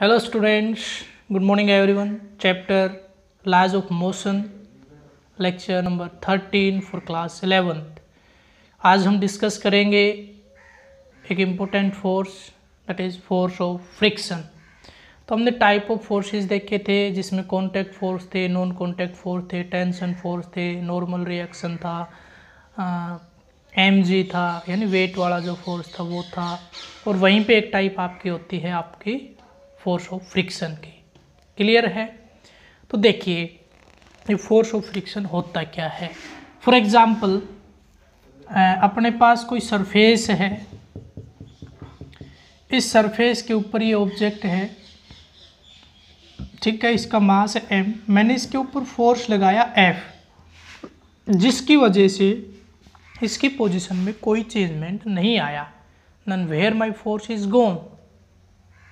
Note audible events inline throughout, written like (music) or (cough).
Hello students good morning everyone chapter laws of motion lecture number thirteen for class eleventh आज हम discuss करेंगे एक important force that is force of friction तो हमने type of forces देखे थे जिसमें कॉन्टैक्ट फोर्स थे नॉन कॉन्टैक्ट फोर्स थे टेंशन फोर्स थे नॉर्मल रिएक्शन था एम जी था यानी वेट वाला जो फोर्स था वो था और वहीं पे एक टाइप आपकी होती है आपकी फोर्स ऑफ फ्रिक्शन की क्लियर है तो देखिए ये फोर्स ऑफ फ्रिक्शन होता क्या है फॉर एग्ज़ाम्पल अपने पास कोई सरफेस है इस सरफेस के ऊपर ये ऑब्जेक्ट है ठीक है इसका मास है एम मैंने इसके ऊपर फोर्स लगाया एफ जिसकी वजह से इसकी पोजीशन में कोई चेंजमेंट नहीं आया none where my force is gone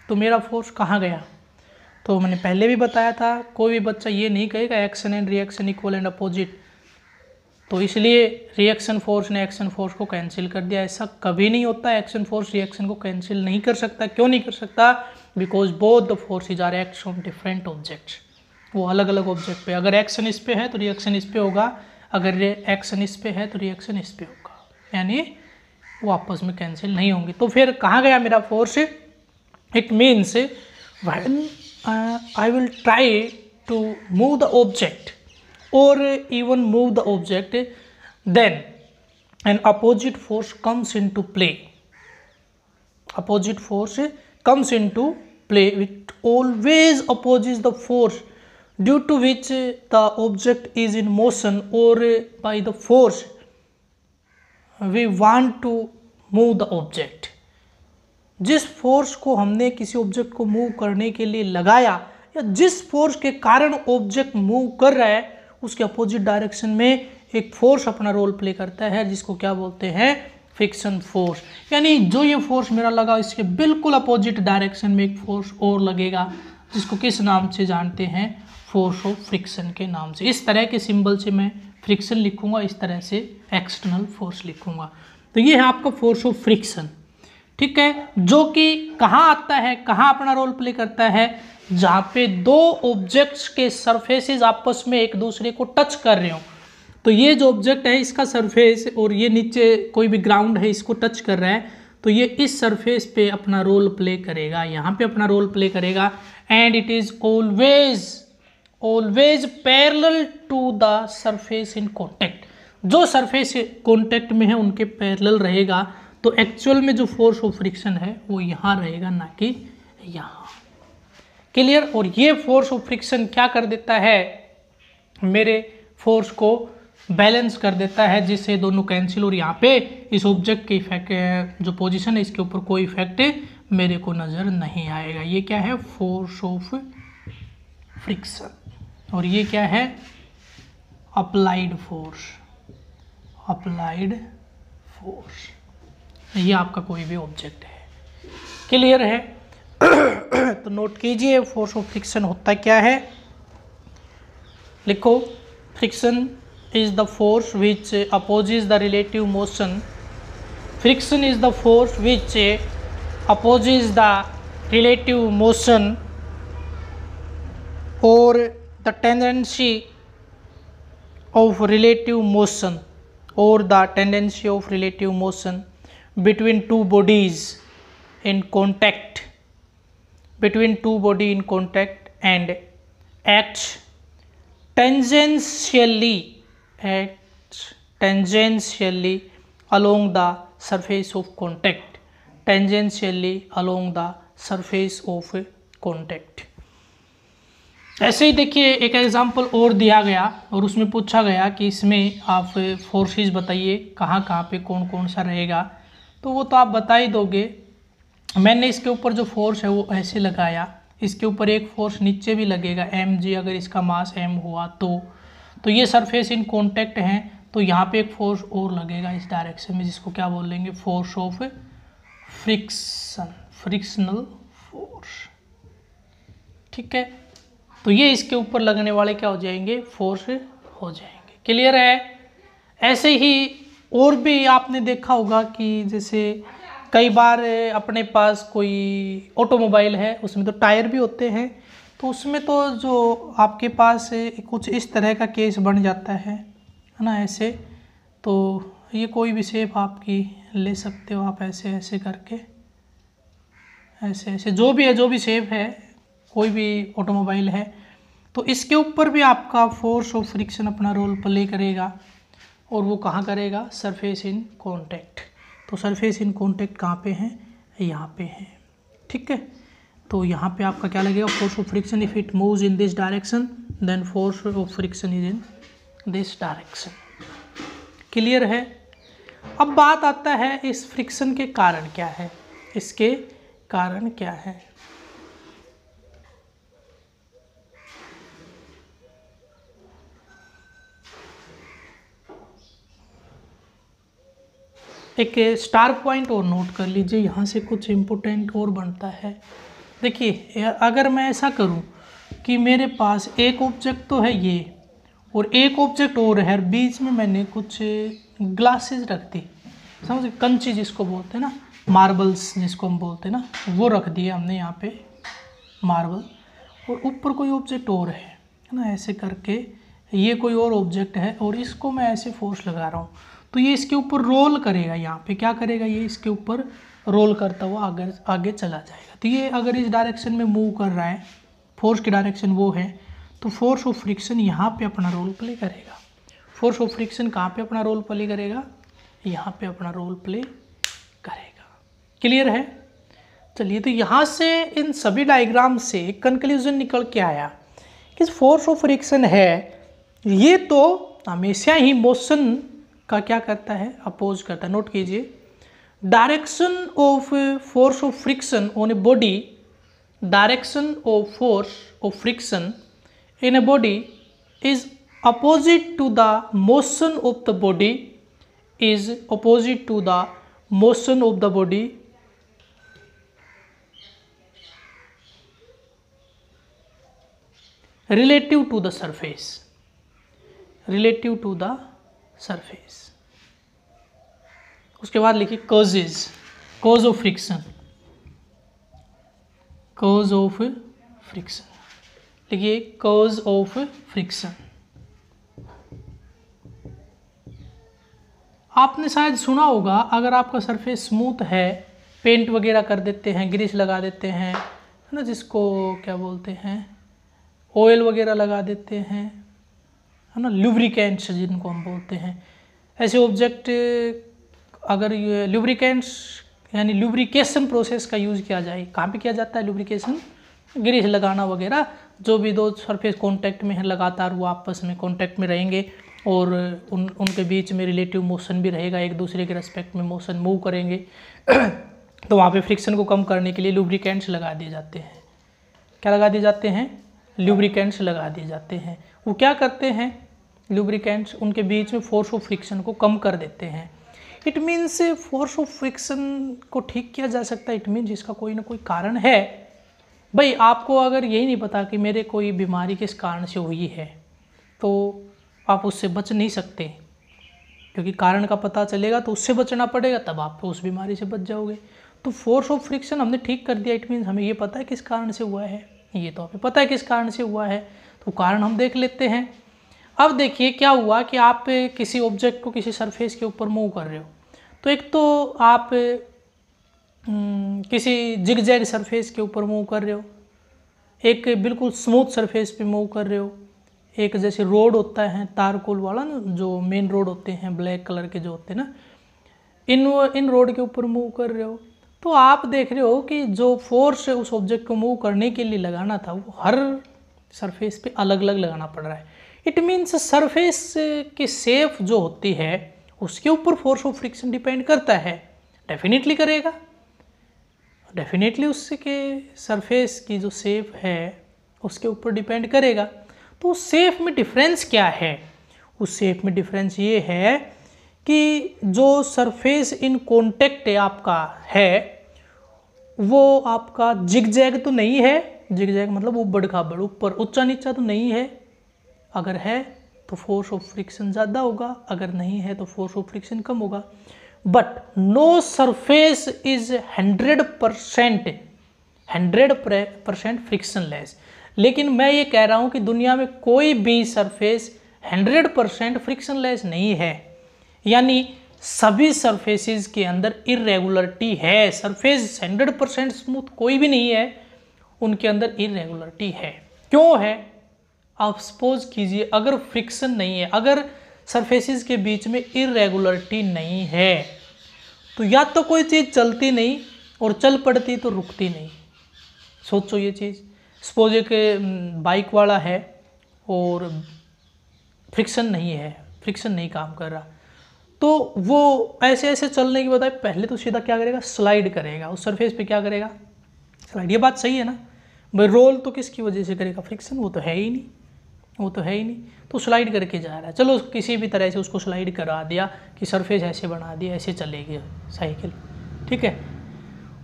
तो मेरा फोर्स कहाँ गया तो मैंने पहले भी बताया था कोई भी बच्चा ये नहीं कहेगा action and reaction equal and opposite तो इसलिए रिएक्शन फोर्स ने एक्शन फोर्स को कैंसिल कर दिया ऐसा कभी नहीं होता एक्शन फोर्स रिएक्शन को कैंसिल नहीं कर सकता क्यों नहीं कर सकता because both the is are act on different objects वो अलग अलग ऑब्जेक्ट पे अगर एक्शन इस पे है तो रिएक्शन इस पे होगा अगर एक्शन इस पे है तो रिएक्शन इस पे होगा यानी वो आपस में कैंसिल नहीं होंगे तो फिर कहाँ गया मेरा force it means eh, when uh, I will try to move the object or eh, even move the object eh, then an opposite force comes into play opposite force comes into play it always opposes the force due to which the object is in motion or by the force we want to move the object जिस force को हमने किसी object को move करने के लिए लगाया या जिस फोर्स के कारण ऑब्जेक्ट मूव कर रहा है उसके अपोजिट डायरेक्शन में एक फोर्स अपना रोल प्ले करता है जिसको क्या बोलते हैं फ्रिक्शन फोर्स यानी जो ये फोर्स मेरा लगा इसके बिल्कुल अपोजिट डायरेक्शन में एक फोर्स और लगेगा जिसको किस नाम से जानते हैं फोर्स ऑफ फ्रिक्शन के नाम से इस तरह के सिंबल से मैं फ्रिक्शन लिखूंगा इस तरह से एक्सटर्नल फोर्स लिखूंगा तो ये है आपका फोर्स ऑफ फ्रिक्शन ठीक है जो कि कहाँ आता है कहाँ अपना रोल प्ले करता है जहाँ पे दो ऑब्जेक्ट्स के सरफेसेस आपस में एक दूसरे को टच कर रहे हो तो ये जो ऑब्जेक्ट है इसका सरफेस और ये नीचे कोई भी ग्राउंड है इसको टच कर रहा है तो ये इस सरफेस पे अपना रोल प्ले करेगा यहाँ पे अपना रोल प्ले करेगा and it is always always parallel to the surface in contact जो सरफेस कॉन्टेक्ट में है उनके पैरल रहेगा तो एक्चुअल में जो फोर्स ऑफ फ्रिक्शन है वो यहाँ रहेगा ना कि यहाँ क्लियर और ये फोर्स ऑफ फ्रिक्शन क्या कर देता है मेरे फोर्स को बैलेंस कर देता है जिससे दोनों कैंसिल और यहाँ पे इस ऑब्जेक्ट के इफेक्ट जो पोजीशन है इसके ऊपर कोई इफेक्ट मेरे को नज़र नहीं आएगा ये क्या है फोर्स ऑफ फ्रिक्शन और ये क्या है अप्लाइड फोर्स अप्लाइड फोर्स ये आपका कोई भी ऑब्जेक्ट है क्लियर है (coughs) तो नोट कीजिए फोर्स ऑफ फ्रिक्शन होता क्या है लिखो friction is the force which opposes the relative motion friction is the force which opposes the relative motion और the tendency of relative motion और the tendency of relative motion between two bodies in contact between two body in contact and acts tangentially acts tangentially along the surface of contact tangentially along the surface of contact ऐसे ही देखिए एक example और दिया गया और उसमें पूछा गया कि इसमें आप फोर्सेस बताइए कहाँ कहाँ पे कौन कौन सा रहेगा तो वो तो आप बता ही दोगे मैंने इसके ऊपर जो फोर्स है वो ऐसे लगाया इसके ऊपर एक फोर्स नीचे भी लगेगा एम जी अगर इसका मास एम हुआ तो तो ये सरफेस इन कॉन्टैक्ट हैं तो यहाँ पे एक फोर्स और लगेगा इस डायरेक्शन में जिसको क्या बोल लेंगे force of friction frictional force ठीक है तो ये इसके ऊपर लगने वाले क्या हो जाएंगे फोर्स हो जाएंगे क्लियर है ऐसे ही और भी आपने देखा होगा कि जैसे कई बार अपने पास कोई ऑटोमोबाइल है उसमें तो टायर भी होते हैं तो उसमें तो जो आपके पास कुछ इस तरह का केस बन जाता है है ना ऐसे तो ये कोई भी सेप आपकी ले सकते हो आप ऐसे ऐसे करके ऐसे ऐसे जो भी है जो भी सेप है कोई भी ऑटोमोबाइल है तो इसके ऊपर भी आपका फोर्स ऑफ फ्रिक्शन अपना रोल प्ले करेगा और वो कहाँ करेगा सरफेस इन कॉन्टैक्ट तो सरफेस इन कॉन्टैक्ट कहाँ पे हैं यहाँ पे हैं ठीक है तो यहाँ पे आपका क्या लगेगा force of friction if it moves in this direction then force of friction is in this direction clear है अब बात आता है इस फ्रिक्शन के कारण क्या है इसके कारण क्या है एक स्टार पॉइंट और नोट कर लीजिए यहाँ से कुछ इम्पोर्टेंट और बनता है देखिए अगर मैं ऐसा करूँ कि मेरे पास एक ऑब्जेक्ट तो है ये और एक ऑब्जेक्ट और है बीच में मैंने कुछ ग्लासेस रख दी समझ कंची जिसको बोलते हैं ना मार्बल्स जिसको हम बोलते हैं ना वो रख दिए हमने यहाँ पे मार्बल और ऊपर कोई ऑब्जेक्ट और है ना ऐसे करके ये कोई और ऑब्जेक्ट है और इसको मैं ऐसे फोर्स लगा रहा हूँ तो ये इसके ऊपर रोल करेगा यहाँ पे क्या करेगा ये इसके ऊपर रोल करता हुआ आगे आगे चला जाएगा तो ये अगर इस डायरेक्शन में मूव कर रहा है फोर्स की डायरेक्शन वो है तो फोर्स ऑफ फ्रिक्शन यहाँ पे अपना रोल प्ले करेगा फोर्स ऑफ फ्रिक्शन कहाँ पे अपना रोल प्ले करेगा यहाँ पे अपना रोल प्ले करेगा क्लियर है चलिए तो यहाँ से इन सभी डायग्राम से कंक्लूजन निकल के आया कि फोर्स ऑफ फ्रिक्शन है ये तो हमेशा ही मोशन का क्या करता है अपोज करता है नोट कीजिए direction of force of friction on a body direction of force of friction in a body is opposite to the motion of the body is opposite to the motion of the body relative to the surface relative to the surface उसके बाद लिखिए causes cause of friction cause of friction लिखिए cause of friction आपने शायद सुना होगा अगर आपका सरफेस स्मूथ है पेंट वगैरह कर देते हैं ग्रीस लगा देते हैं है ना जिसको क्या बोलते हैं ऑयल वगैरह लगा देते हैं है ना लुब्रिकेंट्स जिनको हम बोलते हैं ऐसे ऑब्जेक्ट अगर लुब्रिकेंट्स यानी लुब्रिकेशन प्रोसेस का यूज़ किया जाए कहाँ पे किया जाता है लुब्रिकेशन ग्रीस लगाना वगैरह जो भी दो सरफेस कांटेक्ट में है लगातार वो आपस में कांटेक्ट में रहेंगे और उन उनके बीच में रिलेटिव मोशन भी रहेगा एक दूसरे के रेस्पेक्ट में मोशन मूव करेंगे तो वहाँ पे फ्रिक्शन को कम करने के लिए लुब्रिकेंट्स लगा दिए जाते हैं क्या लगा दिए जाते हैं लुब्रिकेंट्स लगा दिए जाते हैं वो क्या करते हैं लुब्रिकेंट्स उनके बीच में फोर्स ऑफ फ्रिक्शन को कम कर देते हैं it means force of friction को ठीक किया जा सकता है इट मीन्स इसका कोई ना कोई कारण है भाई आपको अगर यही नहीं पता कि मेरे कोई बीमारी किस कारण से हुई है तो आप उससे बच नहीं सकते क्योंकि कारण का पता चलेगा तो उससे बचना पड़ेगा तब आप उस बीमारी से बच जाओगे तो फोर्स ऑफ फ्रिक्शन हमने ठीक कर दिया इट मीन्स हमें ये पता है किस कारण से हुआ है ये तो हमें पता है किस कारण से हुआ है तो कारण हम देख लेते हैं अब देखिए क्या हुआ कि आप किसी ऑब्जेक्ट को किसी सरफेस के ऊपर मूव कर रहे हो तो एक तो आप हम्म, किसी जिग जैग सरफेस के ऊपर मूव कर रहे हो एक बिल्कुल स्मूथ सरफेस पे मूव कर रहे हो एक जैसे रोड होता है तारकोल वाला ना जो मेन रोड होते हैं ब्लैक कलर के जो होते हैं ना इन इन रोड के ऊपर मूव कर रहे हो तो आप देख रहे हो कि जो फोर्स उस ऑब्जेक्ट को मूव करने के लिए लगाना था वो हर सरफेस पे अलग अलग लगाना पड़ रहा है इट मीन्स सरफेस की सेप जो होती है उसके ऊपर फोर्स ऑफ फ्रिक्शन डिपेंड करता है डेफिनेटली करेगा डेफिनेटली उसके सरफेस की जो सेप है उसके ऊपर डिपेंड करेगा तो उस सेफ में डिफरेंस क्या है उस सेफ में डिफरेंस ये है कि जो सरफेस इन कॉन्टेक्ट आपका है वो आपका जिग जैग तो नहीं है जिग जैग मतलब उबड़ खाबड़ ऊपर उच्चा नीचा तो नहीं है अगर है तो फोर्स ऑफ फ्रिक्शन ज़्यादा होगा अगर नहीं है तो फोर्स ऑफ फ्रिक्शन कम होगा but no surface is hundred percent hundred percent frictionless लेकिन मैं ये कह रहा हूँ कि दुनिया में कोई भी surface hundred percent frictionless नहीं है यानी सभी सरफेसेस के अंदर इरेगुलरिटी है सरफेस हंड्रेड परसेंट स्मूथ कोई भी नहीं है उनके अंदर इरेगुलरिटी है क्यों है आप सपोज कीजिए अगर फ्रिक्शन नहीं है अगर सरफेसिस के बीच में इरेगुलरिटी नहीं है तो या तो कोई चीज़ चलती नहीं और चल पड़ती तो रुकती नहीं सोचो ये चीज़ सपोज एक बाइक वाला है और फ्रिक्शन नहीं है फ्रिक्शन नहीं काम कर रहा तो वो ऐसे ऐसे चलने के बजाय पहले तो सीधा क्या करेगा स्लाइड करेगा उस सरफेस पे क्या करेगा स्लाइड ये बात सही है ना भाई रोल तो किसकी वजह से करेगा फ्रिक्शन वो तो है ही नहीं वो तो है ही नहीं तो स्लाइड करके जा रहा है चलो किसी भी तरह से उसको स्लाइड करा दिया कि सरफेस ऐसे बना दिया ऐसे चलेगी साइकिल ठीक है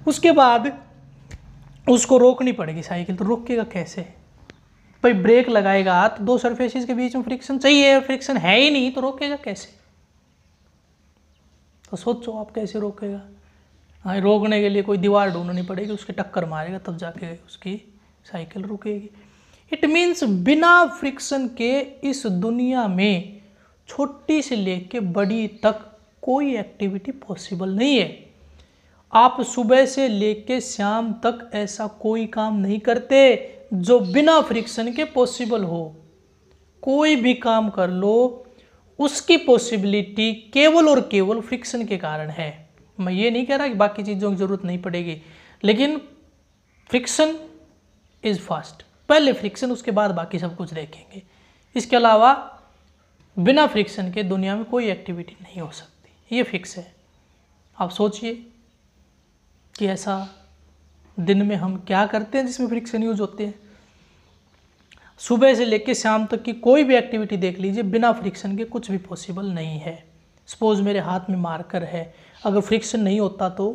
उसके बाद उसको रोकनी पड़ेगी साइकिल तो रोकेगा कैसे भाई ब्रेक लगाएगा तो दो सरफेसिस के बीच में फ्रिक्शन चाहिए और फ्रिक्शन है ही नहीं तो रोकेगा कैसे तो सोचो आप कैसे रोकेगा हाँ रोकने के लिए कोई दीवार ढूंढनी पड़ेगी उसकी टक्कर मारेगा तब जाके उसकी साइकिल रुकेगी इट मीन्स बिना फ्रिक्शन के इस दुनिया में छोटी से लेके बड़ी तक कोई एक्टिविटी पॉसिबल नहीं है आप सुबह से लेके शाम तक ऐसा कोई काम नहीं करते जो बिना फ्रिक्शन के पॉसिबल हो कोई भी काम कर लो उसकी पॉसिबिलिटी केवल और केवल फ्रिक्शन के कारण है मैं ये नहीं कह रहा कि बाकी चीज़ों की ज़रूरत नहीं पड़ेगी लेकिन फ्रिक्शन इज़ फास्ट पहले फ्रिक्शन उसके बाद बाकी सब कुछ देखेंगे इसके अलावा बिना फ्रिक्शन के दुनिया में कोई एक्टिविटी नहीं हो सकती ये फिक्स है आप सोचिए कि ऐसा दिन में हम क्या करते हैं जिसमें फ्रिक्शन यूज होते हैं सुबह से लेकर शाम तक की कोई भी एक्टिविटी देख लीजिए बिना फ्रिक्शन के कुछ भी पॉसिबल नहीं है सपोज मेरे हाथ में मार्कर है अगर फ्रिक्शन नहीं होता तो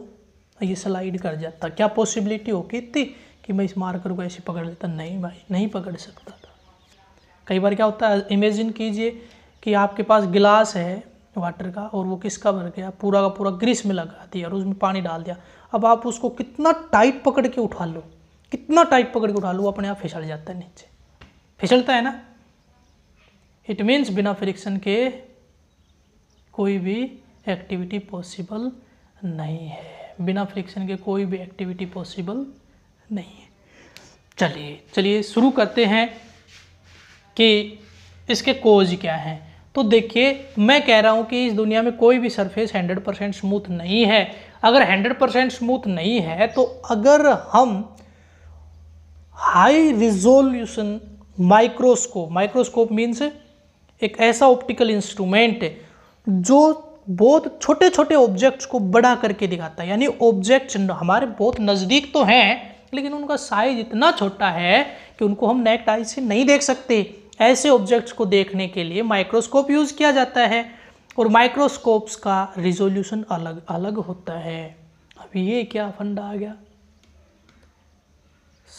ये स्लाइड कर जाता क्या पॉसिबिलिटी होगी इतनी कि मैं इस मार्कर को ऐसे पकड़ लेता नहीं भाई नहीं पकड़ सकता था कई बार क्या होता है इमेजिन कीजिए कि आपके पास गिलास है वाटर का और वो किसका भर गया पूरा का पूरा ग्रीस में लगा दिया और उसमें पानी डाल दिया अब आप उसको कितना टाइट पकड़ के उठा लो कितना टाइट पकड़ के उठा लो अपने आप फिसल जाता है नीचे फिसलता है ना इट मीन्स बिना फ्रिक्शन के कोई भी एक्टिविटी पॉसिबल नहीं है बिना फ्रिक्शन के कोई भी एक्टिविटी पॉसिबल नहीं है चलिए चलिए शुरू करते हैं कि इसके कोज क्या हैं तो देखिए मैं कह रहा हूँ कि इस दुनिया में कोई भी सरफेस 100 परसेंट स्मूथ नहीं है अगर 100 परसेंट स्मूथ नहीं है तो अगर हम high resolution microscope microscope means एक ऐसा ऑप्टिकल इंस्ट्रूमेंट जो बहुत छोटे छोटे ऑब्जेक्ट्स को बड़ा करके दिखाता है यानी ऑब्जेक्ट्स हमारे बहुत नज़दीक तो हैं लेकिन उनका साइज इतना छोटा है कि उनको हम नेक्ट आई से नहीं देख सकते ऐसे ऑब्जेक्ट्स को देखने के लिए माइक्रोस्कोप यूज़ किया जाता है और माइक्रोस्कोप्स का रिजोल्यूशन अलग अलग होता है अब ये क्या फंडा आ गया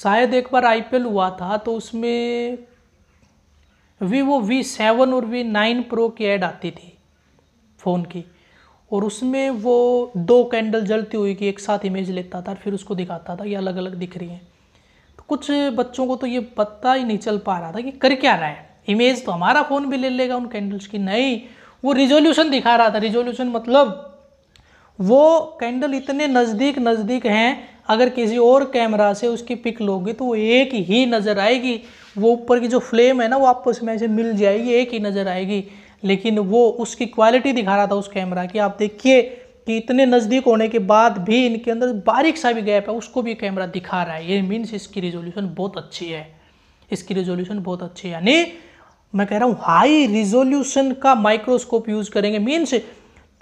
शायद एक बार आईपीएल हुआ था तो उसमें वीवो वी सेवन और वी नाइन प्रो की एड आती थी फ़ोन की और उसमें वो दो कैंडल जलती हुई की एक साथ इमेज लेता था और फिर उसको दिखाता था ये अलग अलग दिख रही हैं तो कुछ बच्चों को तो ये पता ही नहीं चल पा रहा था कि कर क्या रहा है इमेज तो हमारा फ़ोन भी ले लेगा उन कैंडल्स की नहीं वो रिजोल्यूशन दिखा रहा था रिजोल्यूशन मतलब वो कैंडल इतने नज़दीक नज़दीक हैं अगर किसी और कैमरा से उसकी पिक लोगे तो वो एक ही नज़र आएगी वो ऊपर की जो फ्लेम है ना वो आपस में ऐसे मिल जाएगी एक ही नज़र आएगी लेकिन वो उसकी क्वालिटी दिखा रहा था उस कैमरा की आप देखिए कि इतने नज़दीक होने के बाद भी इनके अंदर बारीक सा भी गैप है उसको भी कैमरा दिखा रहा है ये मीन्स इसकी रिजोल्यूशन बहुत अच्छी है इसकी रिजोल्यूशन बहुत अच्छी है यानी मैं कह रहा हूँ हाई रिजोल्यूशन का माइक्रोस्कोप यूज़ करेंगे मीन्स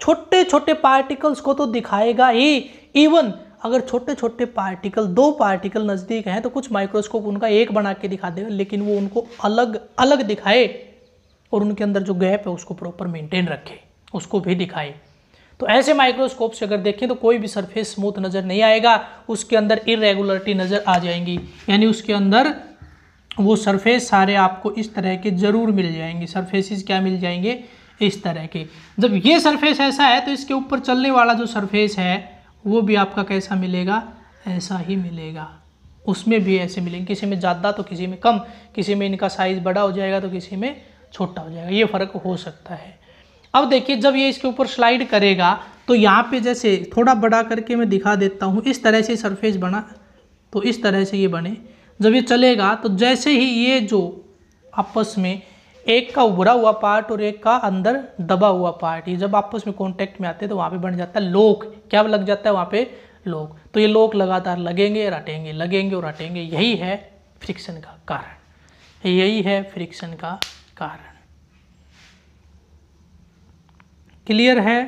छोटे छोटे पार्टिकल्स को तो दिखाएगा ही इवन अगर छोटे छोटे पार्टिकल दो पार्टिकल नज़दीक हैं तो कुछ माइक्रोस्कोप उनका एक बना के दिखा देगा लेकिन वो उनको अलग अलग दिखाए और उनके अंदर जो गैप है उसको प्रॉपर मेंटेन रखे उसको भी दिखाए तो ऐसे माइक्रोस्कोप से अगर देखें तो कोई भी सरफेस स्मूथ नज़र नहीं आएगा उसके अंदर इरेगुलरिटी नज़र आ जाएंगी यानी उसके अंदर वो सरफेस सारे आपको इस तरह के ज़रूर मिल जाएंगे सरफेसिस क्या मिल जाएंगे इस तरह के जब ये सरफेस ऐसा है तो इसके ऊपर चलने वाला जो सरफेस है वो भी आपका कैसा मिलेगा ऐसा ही मिलेगा उसमें भी ऐसे मिलेंगे किसी में ज़्यादा तो किसी में कम किसी में इनका साइज़ बड़ा हो जाएगा तो किसी में छोटा हो जाएगा ये फ़र्क हो सकता है अब देखिए जब ये इसके ऊपर स्लाइड करेगा तो यहाँ पे जैसे थोड़ा बड़ा करके मैं दिखा देता हूँ इस तरह से सरफेस बना तो इस तरह से ये बने जब ये चलेगा तो जैसे ही ये जो आपस में एक का उभरा हुआ पार्ट और एक का अंदर दबा हुआ पार्ट ये जब आपस में कॉन्टैक्ट में आते हैं तो वहाँ पे बन जाता है लोक क्या लग जाता है वहाँ पे लोक तो ये लोक लगातार लगेंगे हटेंगे लगेंगे और हटेंगे यही है फ्रिक्शन का कारण यही है फ्रिक्शन का कारण क्लियर है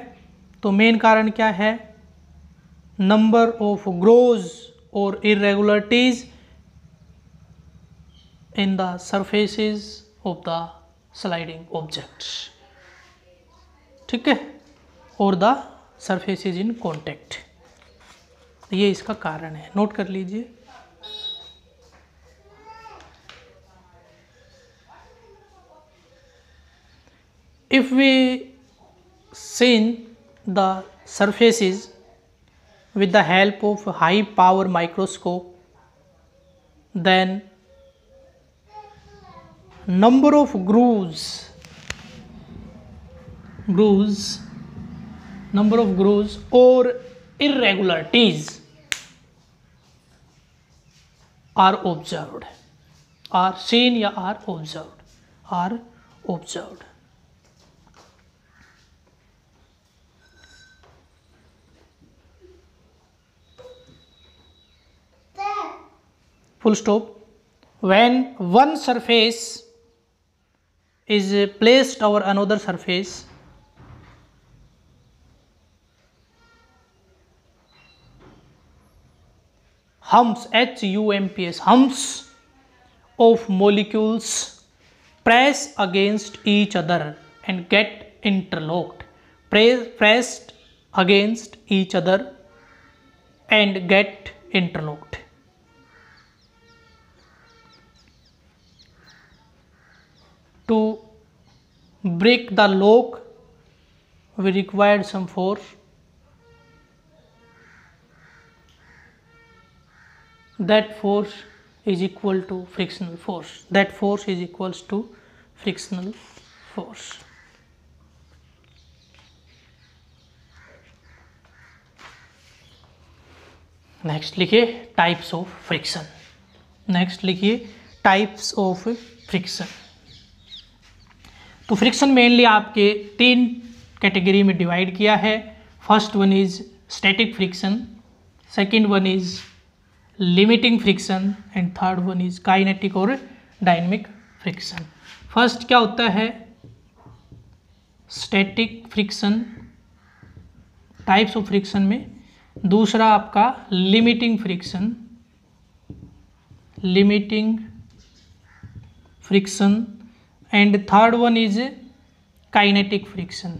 तो मेन कारण क्या है नंबर ऑफ ग्रोज और irregularities in the surfaces of the sliding objects ठीक है और द सरफेसेस इन कॉन्टेक्ट ये इसका कारण है नोट कर लीजिए if we seen the surfaces with the help of high power microscope then number of grooves grooves number of grooves or irregularities are observed are seen or are observed are observed full stop when one surface is placed over another surface humps HUMPS humps of molecules press against each other and get interlocked press, pressed against each other and get interlocked break the lock we required some force that force is equal to frictional force that force is equals to frictional force next लिखिए types of friction next लिखिए types of friction तो friction mainly आपके तीन category में divide किया है first one is static friction second one is limiting friction and third one is kinetic और dynamic friction first क्या होता है static friction types of friction में दूसरा आपका limiting friction limiting friction and third one is kinetic friction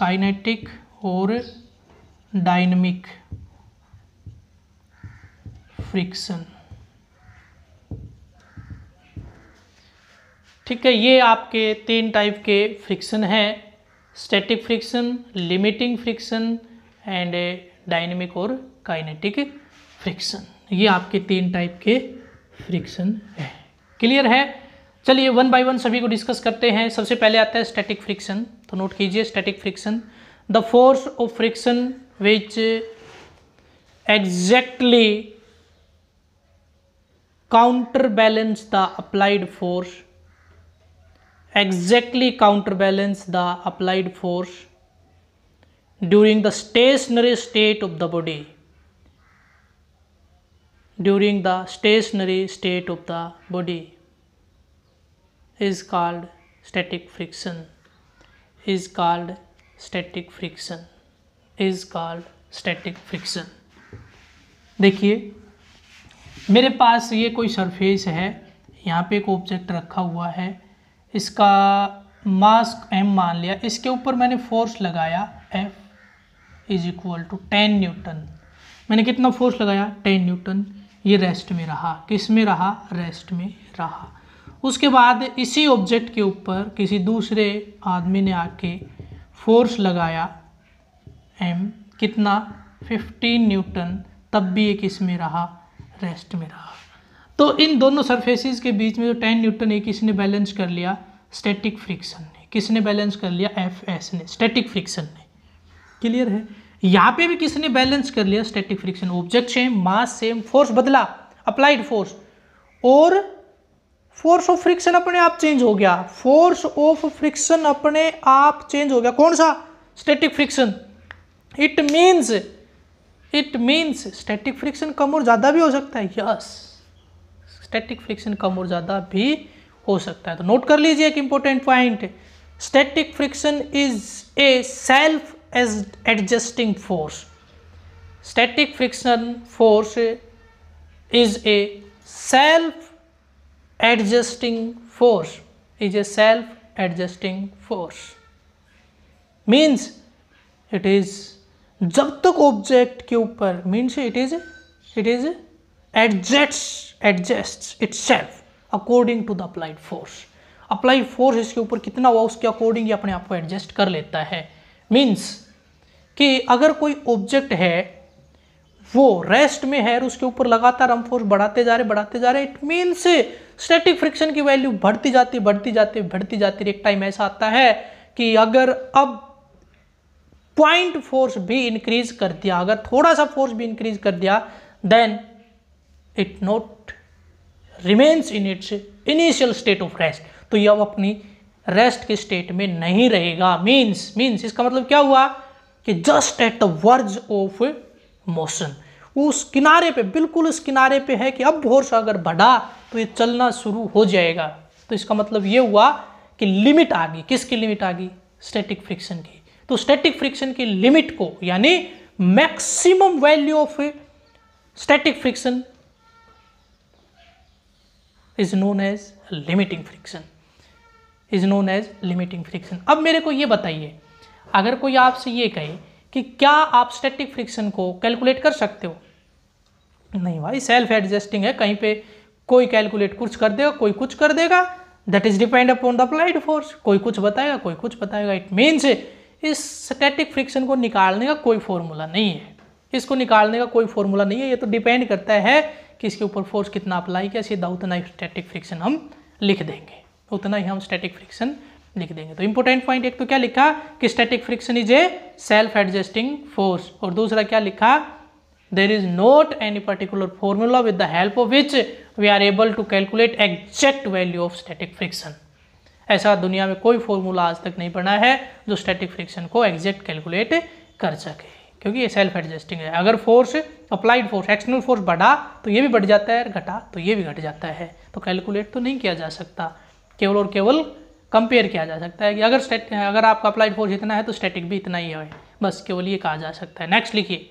kinetic or dynamic friction ठीक है ये आपके तीन टाइप के फ्रिक्शन हैं static friction limiting friction and dynamic और काइनेटिक फ्रिक्शन ये आपके तीन टाइप के फ्रिक्शन है क्लियर है चलिए वन बाय वन सभी को डिस्कस करते हैं सबसे पहले आता है स्टैटिक फ्रिक्शन तो नोट कीजिए static friction the force of friction which exactly counter balance the applied force exactly counter balance the applied force during the stationary state of the body during the stationary state of the body is called static friction is called static friction is called static friction देखिए मेरे पास ये कोई surface है यहाँ पे एक object रखा हुआ है इसका मास्क एम मान लिया इसके ऊपर मैंने फोर्स लगाया F is equal to ten newton मैंने कितना फोर्स लगाया टेन न्यूटन ये रेस्ट में रहा किस में रहा रेस्ट में रहा उसके बाद इसी ऑब्जेक्ट के ऊपर किसी दूसरे आदमी ने आके फोर्स लगाया एम कितना 15 न्यूटन तब भी एक इसमें रहा रेस्ट में रहा तो इन दोनों सरफेसेस के बीच में जो 10 न्यूटन एक इसने बैलेंस कर लिया स्टैटिक फ्रिक्शन ने किसने बैलेंस कर लिया एफ एस ने स्टैटिक फ्रिक्शन ने क्लियर है यहाँ पे भी किसने बैलेंस कर लिया static friction object same mass same force बदला अप्लाइड फोर्स और फोर्स ऑफ फ्रिक्शन अपने आप चेंज हो गया फोर्स ऑफ फ्रिक्शन अपने आप चेंज हो गया कौन सा static friction it means it means static friction कम और ज़्यादा भी हो सकता है यस स्टैटिक फ्रिक्शन कम और ज़्यादा भी हो सकता है तो नोट कर लीजिए एक important point static friction is a self edge adjusting force static friction force is a self adjusting force is a self adjusting force means it is जब तक ऑब्जेक्ट के ऊपर means it is it is adjust adjust itself according to the applied force apply force इसके ऊपर कितना हुआ उसके according ये अपने आप को एडजस्ट कर लेता है मीन्स कि अगर कोई ऑब्जेक्ट है वो रेस्ट में है और उसके ऊपर लगातार हम फोर्स बढ़ाते जा रहे बढ़ाते जा रहे इट मीन्स स्टैटिक फ्रिक्शन की वैल्यू बढ़ती जाती बढ़ती जाती बढ़ती जाती एक टाइम ऐसा आता है कि अगर अब पॉइंट फोर्स भी इंक्रीज कर दिया अगर थोड़ा सा फोर्स भी इंक्रीज कर दिया then it not remains in its initial state of rest तो यह अब अपनी रेस्ट के स्टेट में नहीं रहेगा मीन्स मीन्स इसका मतलब क्या हुआ कि just at the verge of motion उस किनारे पे बिल्कुल उस किनारे पे है कि अब भोर से अगर बढ़ा तो ये चलना शुरू हो जाएगा तो इसका मतलब ये हुआ कि लिमिट आ गई किसकी लिमिट आ गई स्टैटिक फ्रिक्शन की तो स्टैटिक फ्रिक्शन की लिमिट को यानी maximum value of static friction is known as limiting friction is known as limiting friction अब मेरे को ये बताइए अगर कोई आपसे ये कहे कि क्या आप स्टैटिक फ्रिक्शन को कैलकुलेट कर सकते हो नहीं भाई सेल्फ एडजस्टिंग है कहीं पे कोई कैलकुलेट कुछ कर देगा कोई कुछ कर देगा that is depend upon the applied force कोई कुछ बताएगा कोई कुछ बताएगा इट मीन्स इस स्टैटिक फ्रिक्शन को निकालने का कोई फॉर्मूला नहीं है इसको निकालने का कोई फॉर्मूला नहीं है ये तो डिपेंड करता है कि इसके ऊपर फोर्स कितना अप्लाई किया सीधा उतना ही स्टैटिक फ्रिक्शन हम लिख देंगे उतना ही हम स्टैटिक फ्रिक्शन लिख देंगे तो इंपॉर्टेंट पॉइंट एक तो क्या लिखा कि static friction is a self adjusting force और दूसरा क्या लिखा there is not any particular formula with the help of which we are able to calculate exact value of static friction ऐसा दुनिया में कोई फॉर्मूला आज तक नहीं बना है जो स्टैटिक फ्रिक्शन को एग्जैक्ट कैलकुलेट कर सके क्योंकि ये सेल्फ एडजस्टिंग है अगर force applied force external force बढ़ा तो ये भी बढ़ जाता है और घटा तो ये भी घट जाता है तो कैलकुलेट तो नहीं किया जा सकता केवल और केवल कंपेयर किया जा सकता है कि अगर स्टेट अगर आपका अप्लाइड फोर्स इतना है तो स्टैटिक भी इतना ही है बस केवल ये कहा जा सकता है नेक्स्ट लिखिए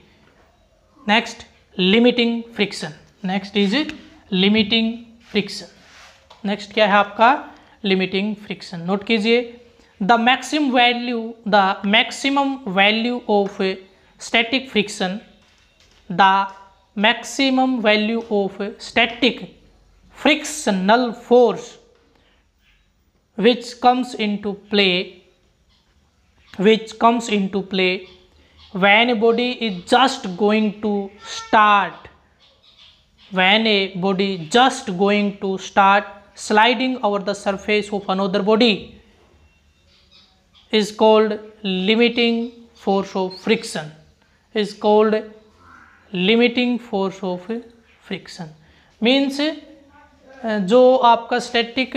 next limiting friction next is limiting friction next क्या है आपका लिमिटिंग फ्रिक्शन नोट कीजिए the maxim value the maximum value of static friction the maximum value of static frictional force which comes into play which comes into play when a body is just going to start when a body just going to start sliding over the surface of another body is called limiting force of friction is called limiting force of friction means जो आपका static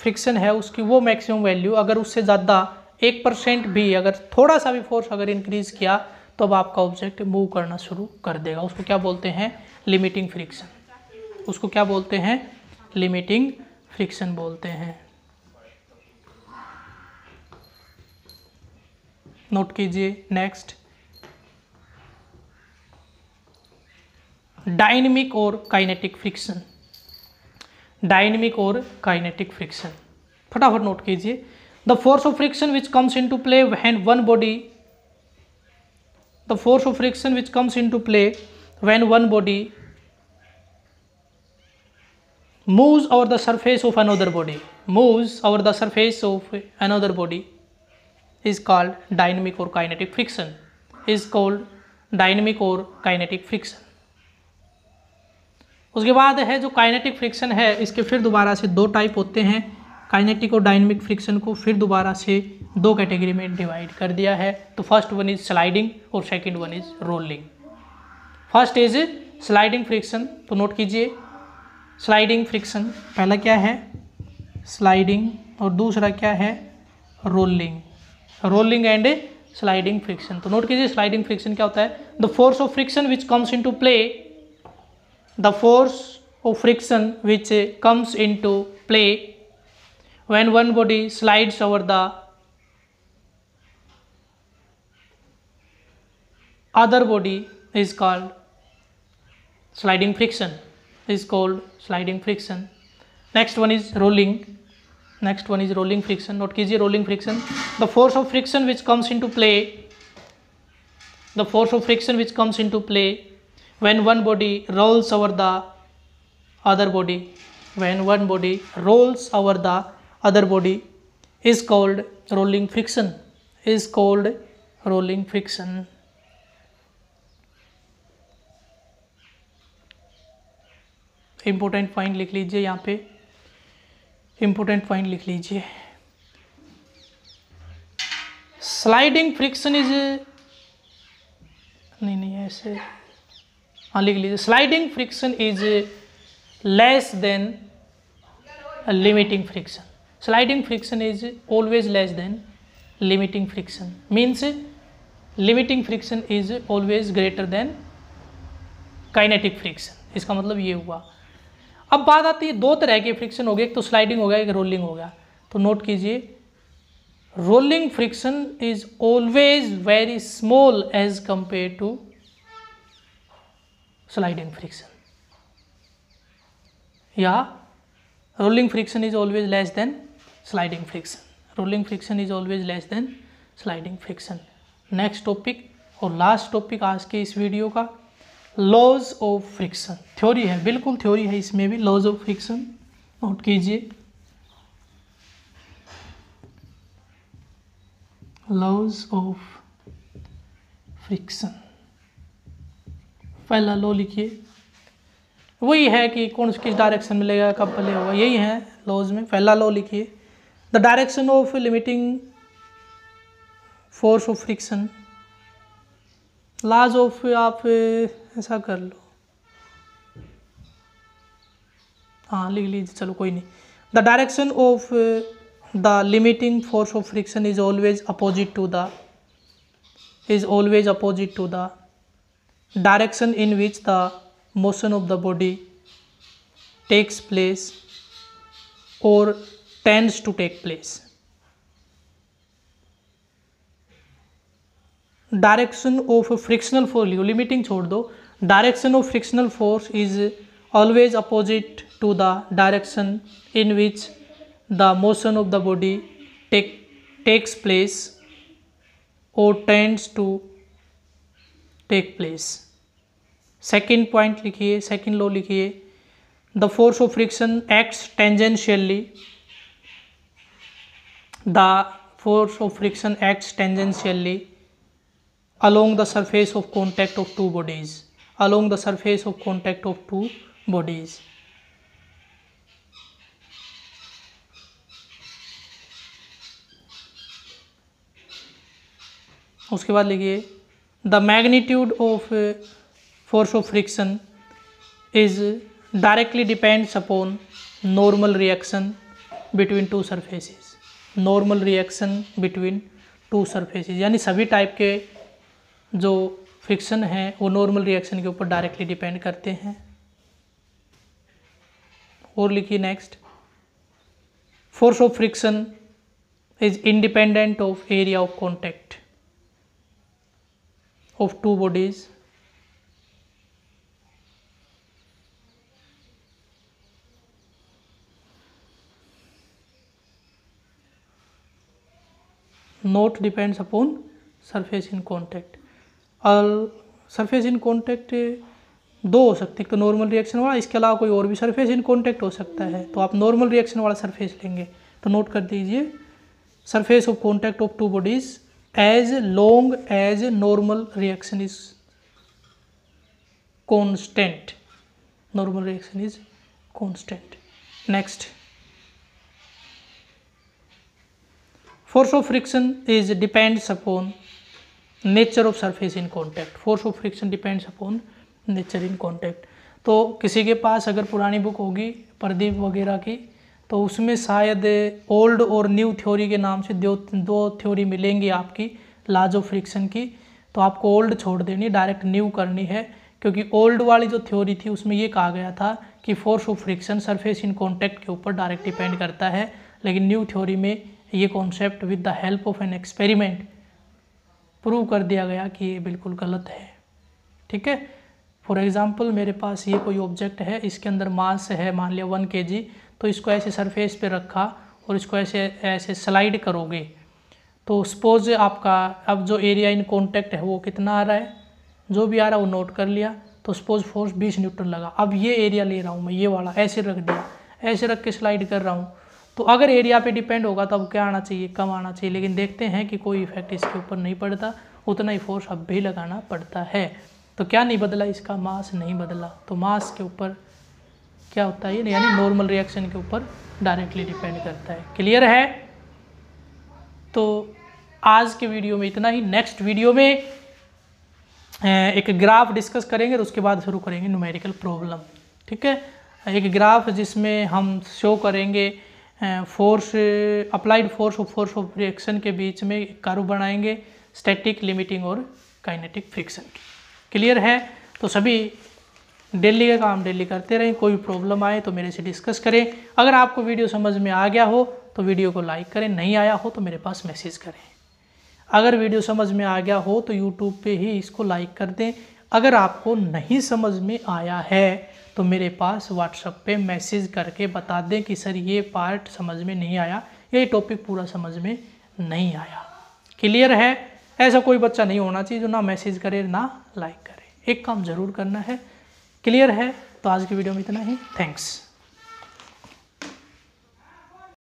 friction है उसकी वो maximum value अगर उससे ज़्यादा एक percent भी अगर थोड़ा सा भी फोर्स अगर इंक्रीज़ किया तो अब आपका ऑब्जेक्ट मूव करना शुरू कर देगा उसको क्या बोलते हैं लिमिटिंग फ्रिक्शन उसको क्या बोलते हैं लिमिटिंग फ्रिक्शन बोलते हैं नोट कीजिए नेक्स्ट डायनेमिक और काइनेटिक फ्रिक्शन डायनेमिक और काइनेटिक फ्रिक्शन फटाफट नोट कीजिए the force of friction which comes into play when one body the force of friction which comes into play when one body move over the surface of another body move over the surface of another body is called dynamic और kinetic friction is called dynamic और kinetic friction उसके बाद है जो kinetic friction है इसके फिर दोबारा से दो टाइप होते हैं काइनेटिक और डायनेमिक फ्रिक्शन को फिर दोबारा से दो कैटेगरी में डिवाइड कर दिया है तो फर्स्ट वन इज़ स्लाइडिंग और second one is rolling first is sliding friction तो नोट कीजिए स्लाइडिंग फ्रिक्शन पहला क्या है स्लाइडिंग और दूसरा क्या है rolling rolling and sliding friction तो नोट कीजिए स्लाइडिंग फ्रिक्शन क्या होता है the force of friction which comes into play the force of friction which comes into play when one body slides over the other body is called sliding friction is called sliding friction next one is rolling next one is rolling friction What is कीजिए rolling friction the force of friction which comes into play the force of friction which comes into play when one body rolls over the other body when one body rolls over the other body is called rolling friction is called rolling friction important point लिख लीजिए यहाँ पे important point लिख लीजिए sliding friction is नहीं नहीं ऐसे हाँ लिख लीजिए sliding friction is less than limiting friction sliding friction is always less than limiting friction means limiting friction is always greater than kinetic friction इसका मतलब ये हुआ अब बात आती है दो तरह के फ्रिक्शन हो गए एक तो स्लाइडिंग हो गया एक रोलिंग हो गया तो नोट कीजिए rolling friction is always very small as compare to sliding friction yeah rolling friction is always less than sliding friction rolling friction is always less than sliding friction next topic और last topic आज के इस video का laws of friction theory है बिल्कुल theory है इसमें भी लॉज ऑफ फ्रिक्शन नोट कीजिए लॉज ऑफ फ्रिक्शन पहला लो लिखिए वही है कि कौन किस डायरेक्शन में लेगा कब प्ले होगा यही है लॉज में पहला लॉ लिखिए the direction of limiting force of friction laws of आप ऐसा कर लो हाँ लिख लीजिए चलो कोई नहीं the direction of the limiting force of friction is always opposite to the is always opposite to the direction in which the motion of the body takes place or tends to take place. Direction of frictional force लिखो limiting छोड़ दो direction of frictional force is always opposite to the direction in which the motion of the body take takes place or tends to take place second point लिखिए second law लिखिए the force of friction act tangentially the force of friction act tangentially along the surface of contact of two bodies along the surface of contact of two bodies उसके बाद लिखिए the magnitude of force of friction is directly depends upon normal reaction between two surfaces normal reaction between two surfaces यानी सभी type के जो friction हैं वो normal reaction के ऊपर डायरेक्टली डिपेंड करते हैं और लिखिए next force of friction is independent of area of contact of two bodies not depends upon surface in contact और surface in contact eh, दो हो सकते हैं तो नॉर्मल रिएक्शन वाला इसके अलावा कोई और भी सरफेस इन कॉन्टेक्ट हो सकता है तो आप नॉर्मल रिएक्शन वाला सरफेस लेंगे तो नोट कर दीजिए surface of contact of two bodies as long as normal reaction is constant normal reaction is constant next force of friction is depends upon nature of surface in contact force of friction depends upon nature in contact तो किसी के पास अगर पुरानी book होगी प्रदीप वगैरह की तो उसमें शायद ओल्ड और न्यू थ्योरी के नाम से दो दो थ्योरी मिलेंगी आपकी लाज ऑफ फ्रिक्शन की तो आपको ओल्ड छोड़ देनी डायरेक्ट न्यू करनी है क्योंकि ओल्ड वाली जो थ्योरी थी उसमें ये कहा गया था कि force of friction surface in contact के ऊपर डायरेक्ट डिपेंड करता है लेकिन न्यू थ्योरी में ये concept with the help of an experiment prove कर दिया गया कि ये बिल्कुल गलत है ठीक है फॉर एग्ज़ाम्पल मेरे पास ये कोई ऑब्जेक्ट है इसके अंदर मास है मान लिया वन के जी तो इसको ऐसे सरफेस पे रखा और इसको ऐसे ऐसे स्लाइड करोगे तो सपोज आपका अब जो एरिया इन कॉन्टेक्ट है वो कितना आ रहा है जो भी आ रहा है वो नोट कर लिया तो सपोज फोर्स बीस न्यूटन लगा अब ये एरिया ले रहा हूँ मैं ये वाला ऐसे रख दिया ऐसे रख के स्लाइड कर रहा हूँ तो अगर एरिया पे डिपेंड होगा तो अब क्या आना चाहिए कम आना चाहिए लेकिन देखते हैं कि कोई इफेक्ट इसके ऊपर नहीं पड़ता उतना ही फोर्स अब भी लगाना पड़ता है तो क्या नहीं बदला इसका मास नहीं बदला तो मास के ऊपर क्या होता है यानी नॉर्मल रिएक्शन के ऊपर डायरेक्टली डिपेंड करता है क्लियर है तो आज के वीडियो में इतना ही नेक्स्ट वीडियो में एक ग्राफ डिस्कस करेंगे और उसके बाद शुरू करेंगे न्यूमेरिकल प्रॉब्लम ठीक है एक ग्राफ जिसमें हम शो करेंगे फोर्स अप्लाइड फोर्स और फोर्स ऑफ रिएक्शन के बीच में कर्व बनाएंगे स्टैटिक लिमिटिंग और काइनेटिक फ्रिक्शन की क्लियर है तो सभी डेली का काम डेली करते रहें कोई प्रॉब्लम आए तो मेरे से डिस्कस करें अगर आपको वीडियो समझ में आ गया हो तो वीडियो को लाइक करें नहीं आया हो तो मेरे पास मैसेज करें अगर वीडियो समझ में आ गया हो तो यूट्यूब पे ही इसको लाइक कर दें अगर आपको नहीं समझ में आया है तो मेरे पास व्हाट्सअप पे मैसेज करके बता दें कि सर ये पार्ट समझ में नहीं आया ये टॉपिक पूरा समझ में नहीं आया क्लियर है ऐसा कोई बच्चा नहीं होना चाहिए जो ना मैसेज करे ना लाइक करे एक काम ज़रूर करना है क्लियर है तो आज की वीडियो में इतना ही थैंक्स